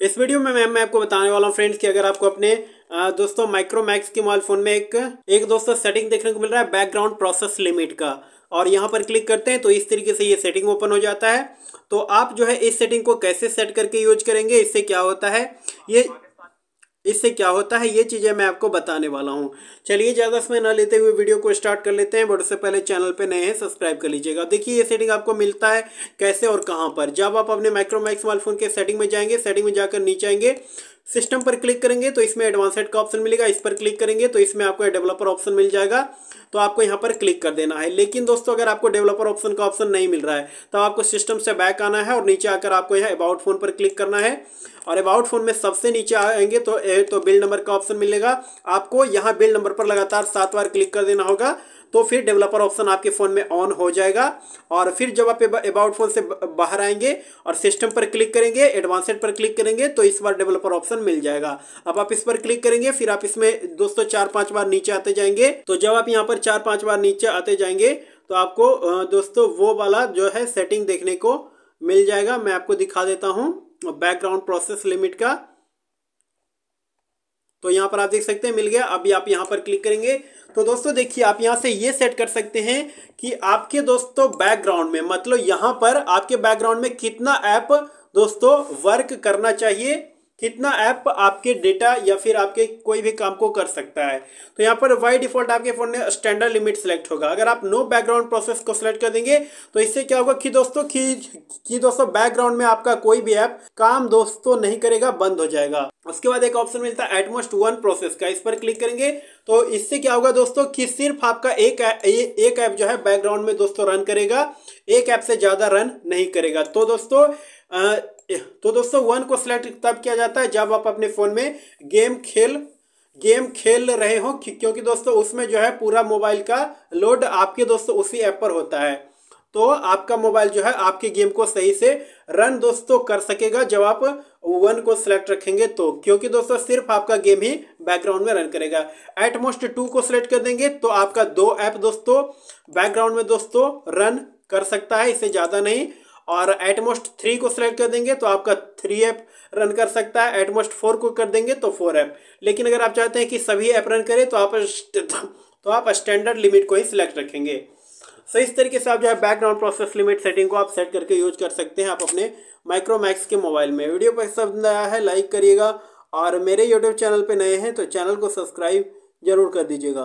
इस वीडियो में मैम मैं आपको बताने वाला हूँ फ्रेंड्स कि अगर आपको अपने दोस्तों माइक्रोमैक्स के मोबाइल फ़ोन में एक एक दोस्तों सेटिंग देखने को मिल रहा है बैकग्राउंड प्रोसेस लिमिट का और यहाँ पर क्लिक करते हैं तो इस तरीके से ये सेटिंग ओपन हो जाता है तो आप जो है इस सेटिंग को कैसे सेट करके यूज करेंगे इससे क्या होता है ये इससे क्या होता है ये चीज़ें मैं आपको बताने वाला हूँ चलिए ज़्यादा समय ना लेते हुए वीडियो को स्टार्ट कर लेते हैं बट उससे पहले चैनल पे नए हैं सब्सक्राइब कर लीजिएगा देखिए ये सेटिंग आपको मिलता है कैसे और कहाँ पर जब आप अपने माइक्रोमैक्स फोन के सेटिंग में जाएंगे सेटिंग में जाकर नीचे आएंगे सिस्टम पर क्लिक करेंगे तो इसमें एडवांसड का ऑप्शन मिलेगा इस पर क्लिक करेंगे तो इसमें आपको डेवलपर ऑप्शन मिल जाएगा तो आपको यहाँ पर क्लिक कर देना है लेकिन दोस्तों अगर आपको डेवलपर ऑप्शन का ऑप्शन नहीं मिल रहा है तो आपको सिस्टम से बैक आना है और नीचे आकर आपको यहाँ अबाउट फोन पर क्लिक करना है और अबाउट फोन में सबसे नीचे आएंगे तो ए, तो बिल नंबर का ऑप्शन मिलेगा आपको यहाँ बिल नंबर पर लगातार सात बार क्लिक कर देना होगा तो फिर डेवलपर ऑप्शन आपके फ़ोन में ऑन हो जाएगा और फिर जब आप अबाउट फोन से बाहर आएंगे और सिस्टम पर क्लिक करेंगे एडवांसड पर क्लिक करेंगे तो इस बार डेवलपर ऑप्शन मिल जाएगा अब आप इस पर क्लिक करेंगे फिर आप इसमें दोस्तों चार पाँच बार नीचे आते जाएंगे तो जब आप यहाँ पर चार पाँच बार नीचे आते जाएंगे तो आपको दोस्तों वो वाला जो है सेटिंग देखने को मिल जाएगा मैं आपको दिखा देता हूँ बैकग्राउंड प्रोसेस लिमिट का तो यहाँ पर आप देख सकते हैं मिल गया अभी आप यहाँ पर क्लिक करेंगे तो दोस्तों देखिए आप यहाँ से ये सेट कर सकते हैं कि आपके दोस्तों बैकग्राउंड में मतलब यहाँ पर आपके बैकग्राउंड में कितना ऐप दोस्तों वर्क करना चाहिए कितना ऐप आपके डेटा या फिर आपके कोई भी काम को कर सकता है तो यहाँ पर वाई डिफॉल्ट आपके फ़ोन में स्टैंडर्ड लिमिट सेलेक्ट होगा अगर आप नो बैकग्राउंड प्रोसेस को सिलेक्ट कर देंगे तो इससे क्या होगा कि दोस्तों कि कि दोस्तों बैकग्राउंड में आपका कोई भी ऐप काम दोस्तों नहीं करेगा बंद हो जाएगा उसके बाद एक ऑप्शन मिलता है एटमोस्ट वन प्रोसेस का इस पर क्लिक करेंगे तो इससे क्या होगा दोस्तों कि सिर्फ आपका एक ए, एक ऐप जो है बैकग्राउंड में दोस्तों रन करेगा एक ऐप से ज़्यादा रन नहीं करेगा तो दोस्तों तो दोस्तों वन को सिलेक्ट तब किया जाता है जब आप अपने फ़ोन में गेम खेल गेम खेल रहे हो क्योंकि दोस्तों उसमें जो है पूरा मोबाइल का लोड आपके दोस्तों उसी ऐप पर होता है तो आपका मोबाइल जो है आपके गेम को सही से रन दोस्तों कर सकेगा जब आप वन को सिलेक्ट रखेंगे तो क्योंकि दोस्तों सिर्फ आपका गेम ही बैकग्राउंड में रन करेगा एटमोस्ट टू को सिलेक्ट कर देंगे तो आपका दो ऐप दोस्तों बैकग्राउंड में दोस्तों रन कर सकता है इससे ज़्यादा नहीं और एटमोस्ट थ्री को सिलेक्ट कर देंगे तो आपका थ्री ऐप रन कर सकता है एटमोस्ट फोर को कर देंगे तो फोर ऐप लेकिन अगर आप चाहते हैं कि सभी ऐप रन करें तो आप तो आप स्टैंडर्ड लिमिट को ही सिलेक्ट रखेंगे सो तो इस तरीके से आप जो है बैकग्राउंड प्रोसेस लिमिट सेटिंग को आप सेट करके यूज कर सकते हैं आप अपने माइक्रोमैक्स के मोबाइल में वीडियो पसंद आया है लाइक करिएगा और मेरे यूट्यूब चैनल पर नए हैं तो चैनल को सब्सक्राइब जरूर कर दीजिएगा